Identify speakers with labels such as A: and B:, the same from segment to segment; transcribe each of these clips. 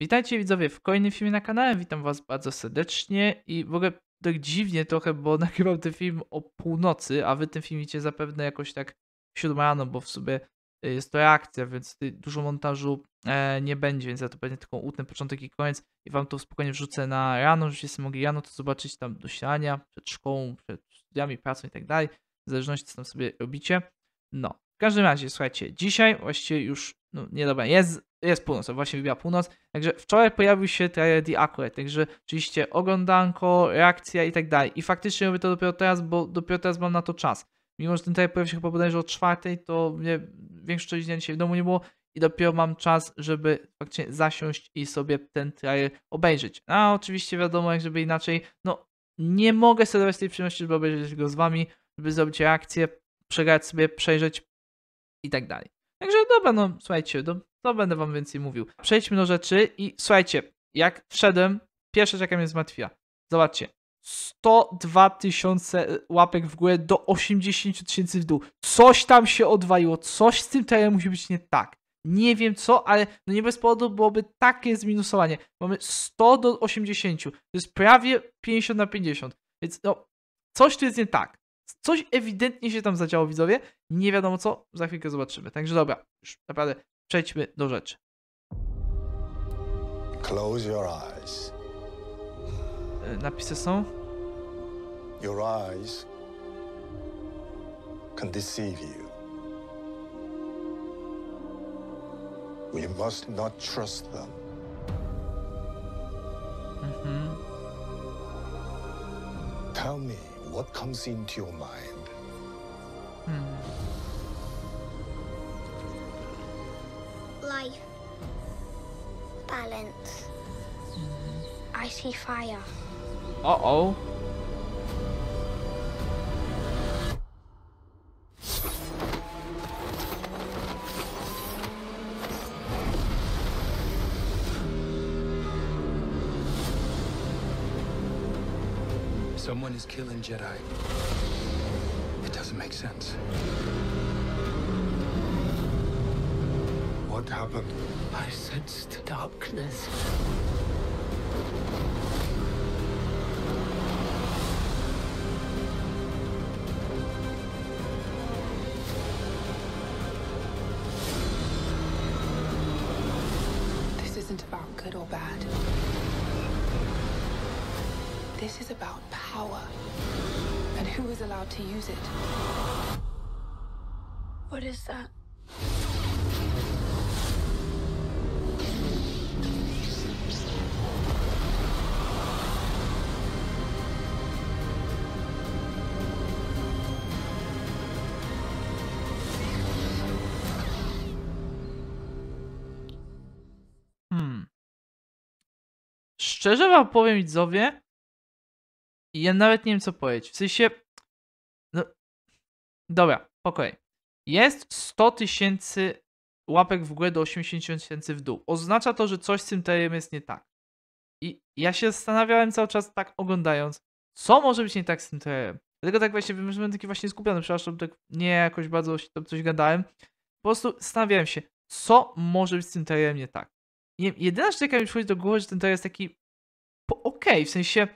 A: Witajcie widzowie w kolejnym filmie na kanale, witam was bardzo serdecznie i w ogóle tak dziwnie trochę, bo nagrywam ten film o północy, a wy ten film widzicie zapewne jakoś tak 7 rano, bo w sobie y, jest to reakcja, więc dużo montażu e, nie będzie, więc ja to pewnie tylko utnę początek i koniec i wam to spokojnie wrzucę na rano, żebyście sobie mogli rano to zobaczyć tam do śniadania, przed szkołą, przed studiami, pracą i tak dalej, w zależności co tam sobie robicie. No, w każdym razie, słuchajcie, dzisiaj właściwie już, no nie dobra, jest jest północ, właśnie wybiła północ. Także wczoraj pojawił się trailer The Accurate, także oczywiście oglądanko, reakcja i tak dalej. I faktycznie robię to dopiero teraz, bo dopiero teraz mam na to czas. Mimo, że ten trailer pojawił się chyba bodajże o czwartej, to mnie większość część dnia dzisiaj w domu nie było i dopiero mam czas, żeby faktycznie zasiąść i sobie ten trailer obejrzeć. A oczywiście wiadomo, jak żeby inaczej, no nie mogę sobie dawać tej przyjemności, żeby obejrzeć go z wami, żeby zrobić reakcję, przegrać sobie, przejrzeć i tak dalej. Także dobra, no słuchajcie, do, to będę wam więcej mówił. Przejdźmy do rzeczy i słuchajcie, jak wszedłem, pierwsza jaka mnie zmartwiła. Zobaczcie, 102 tysiące łapek w górę do 80 tysięcy w dół. Coś tam się odwaliło, coś z tym trailerem musi być nie tak. Nie wiem co, ale no nie bez powodu byłoby takie zminusowanie. Mamy 100 do 80, to jest prawie 50 na 50. Więc no, coś tu jest nie tak. Coś ewidentnie się tam zadziało, widzowie. Nie wiadomo co, za chwilkę zobaczymy. Także dobra, już naprawdę Przejdźmy do rzeczy. Close your eyes. Napisy są? Your eyes can deceive you. We must not trust them. Mm-hmm. Tell me what comes into your mind. Hmm. balance. Mm-hmm. I see fire. Uh-oh. Someone is killing Jedi. It doesn't make sense. what happened. I sensed darkness. This isn't about good or bad. This is about power and who is allowed to use it. What is that? szczerze wam powiem widzowie, ja nawet nie wiem co powiedzieć. W sensie, no, dobra, po kolei. Jest 100 tysięcy łapek w górę do 80 tysięcy w dół. Oznacza to, że coś z tym tejem jest nie tak. I ja się zastanawiałem cały czas tak oglądając, co może być nie tak z tym tejem. Dlatego tak właśnie byłem taki właśnie skupiony, przepraszam, tak nie jakoś bardzo tam coś gadałem. Po prostu zastanawiałem się, co może być z tym tejem nie tak. jedyna rzecz, jaka mi przychodzi do głowy, że ten tejer jest taki okej, okay, w sensie,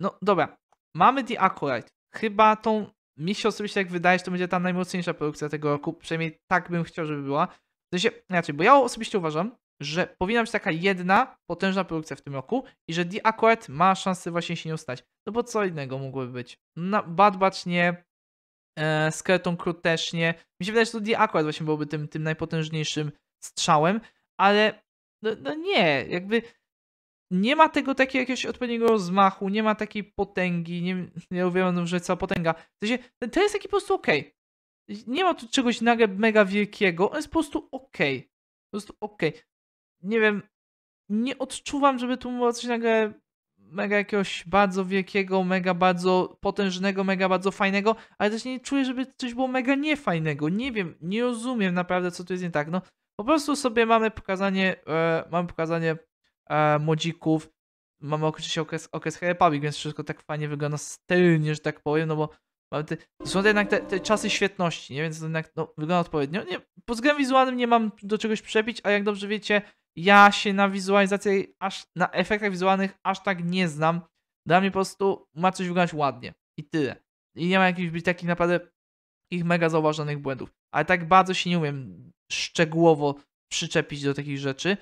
A: no dobra, mamy The Accurate, chyba tą, mi się osobiście jak wydaje, że to będzie ta najmocniejsza produkcja tego roku, przynajmniej tak bym chciał, żeby była. W sensie, inaczej, bo ja osobiście uważam, że powinna być taka jedna potężna produkcja w tym roku i że The Accurate ma szansę właśnie się nie ustać. No bo co innego mogłoby być? No, Bad Batch nie, e, Skeleton Crew też nie. Mi się wydaje, że to The Accurate właśnie byłoby tym, tym najpotężniejszym strzałem, ale no, no nie, jakby nie ma tego takiego jakiegoś odpowiedniego rozmachu, nie ma takiej potęgi, nie, nie wiem, że cała potęga. W sensie, to jest taki po prostu okej. Okay. Nie ma tu czegoś nagle mega wielkiego, on jest po prostu okej. Okay. Po prostu okej. Okay. Nie wiem, nie odczuwam, żeby tu było coś nagle mega jakiegoś bardzo wielkiego, mega bardzo potężnego, mega bardzo fajnego, ale też nie czuję, żeby coś było mega niefajnego. Nie wiem, nie rozumiem naprawdę, co tu jest nie tak. No, po prostu sobie mamy pokazanie, e, mamy pokazanie E, modzików, Mamy oczywiście okres, okres Republic, więc wszystko tak fajnie wygląda stylnie, że tak powiem, no bo mamy te, są to jednak te, te, czasy świetności, nie? więc to jednak no, wygląda odpowiednio. Nie, pod względem wizualnym nie mam do czegoś przebić, a jak dobrze wiecie, ja się na wizualizacji, aż na efektach wizualnych aż tak nie znam. Dla mnie po prostu ma coś wyglądać ładnie i tyle. I nie ma jakichś być takich naprawdę ich mega zauważonych błędów. Ale tak bardzo się nie umiem szczegółowo przyczepić do takich rzeczy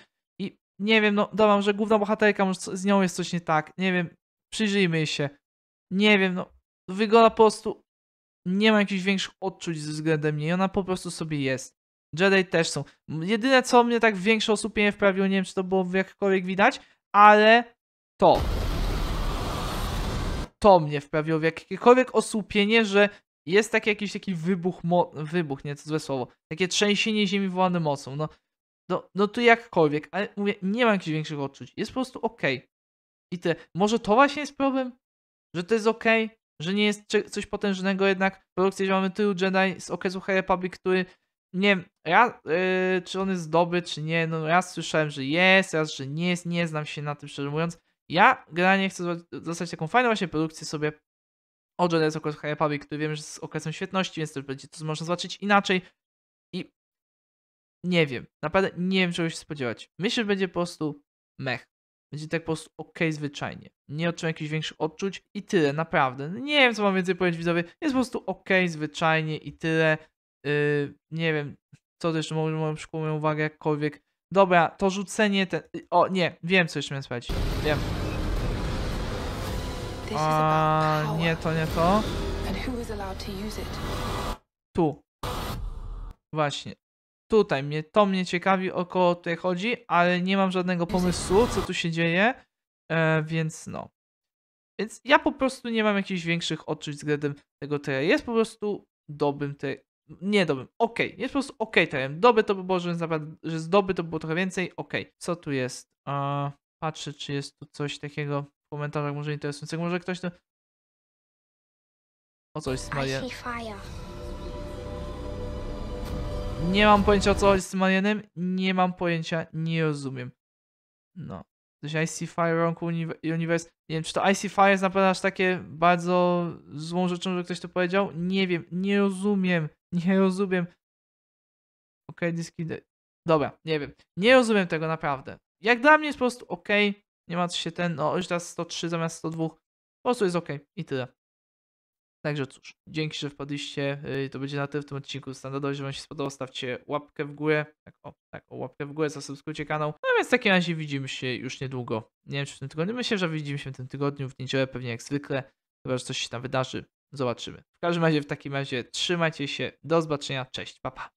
A: nie wiem, no wam, że główna bohaterka, może z nią jest coś nie tak, nie wiem, przyjrzyjmy się. Nie wiem, no wygoda po prostu nie ma jakichś większych odczuć względem mnie ona po prostu sobie jest. Jedi też są. Jedyne co mnie tak większe osób nie wprawiło, nie wiem czy to było jakkolwiek widać, ale to. To mnie wprawiło w jakiekolwiek osłupienie, że jest taki jakiś taki wybuch, mo- wybuch, nie, to złe słowo, takie trzęsienie ziemi wołane mocą, no no, no to jakkolwiek, ale mówię, nie mam jakichś większych odczuć. Jest po prostu ok. I te, może to właśnie jest problem? Że to jest ok, że nie jest coś potężnego jednak. Produkcję, że mamy tylu Jedi z okresu High Republic, który nie wiem, ja, yy, czy on jest dobry, czy nie. No, no ja słyszałem, że jest, raz, że nie jest, nie znam się na tym szczerze mówiąc. Ja generalnie chcę dostać taką fajną właśnie produkcję sobie o Jedi z okresu High Republic, który wiem, że jest z okresem świetności, więc też będzie to można zobaczyć inaczej. Nie wiem. Naprawdę nie wiem, czego się spodziewać. Myślę, że będzie po prostu mech. Będzie tak po prostu ok zwyczajnie. Nie odczułem jakichś większych odczuć i tyle, naprawdę. Nie wiem, co mam więcej powiedzieć widzowie. Jest po prostu ok zwyczajnie i tyle. Yy, nie wiem, co to jeszcze może przykuło moją uwagę jakkolwiek. Dobra, to rzucenie ten... Y, o, nie, wiem, co jeszcze miałem sprawdzić. Wiem. A, nie to, nie to. Tu. Właśnie tutaj mnie, to mnie ciekawi, około tutaj chodzi, ale nie mam żadnego pomysłu, co tu się dzieje, e, więc no. Więc ja po prostu nie mam jakichś większych odczuć względem tego TR. Jest po prostu dobrym te, Nie dobrym, ok. Jest po prostu ok TR. Doby to by było, że, że z doby to by było trochę więcej, ok. Co tu jest? patrzę, czy jest tu coś takiego w komentarzach może interesującego. Może ktoś to... O coś smaje. Nie mam pojęcia o co chodzi z tym alienem. Nie mam pojęcia, nie rozumiem. No. Coś IC Fire, Ronku Universe. Nie wiem, czy to IC Fire jest naprawdę aż takie bardzo złą rzeczą, że ktoś to powiedział? Nie wiem, nie rozumiem, nie rozumiem. Ok, diski. Dobra, nie wiem. Nie rozumiem tego naprawdę. Jak dla mnie jest po prostu ok. Nie ma co się ten, no już teraz 103 zamiast 102. Po prostu jest ok i tyle. Także cóż, dzięki, że wpadliście. Y, to będzie na tyle w tym odcinku. Standardowo, jeżeli Wam się spodobało, stawcie łapkę w górę. Tak, o, tak, o, łapkę w górę, zasubskrybujcie kanał. No więc w takim razie widzimy się już niedługo. Nie wiem, czy w tym tygodniu. Myślę, że widzimy się w tym tygodniu, w niedzielę pewnie jak zwykle. Chyba, że coś się tam wydarzy. Zobaczymy. W każdym razie, w takim razie, trzymajcie się. Do zobaczenia. Cześć, papa. Pa.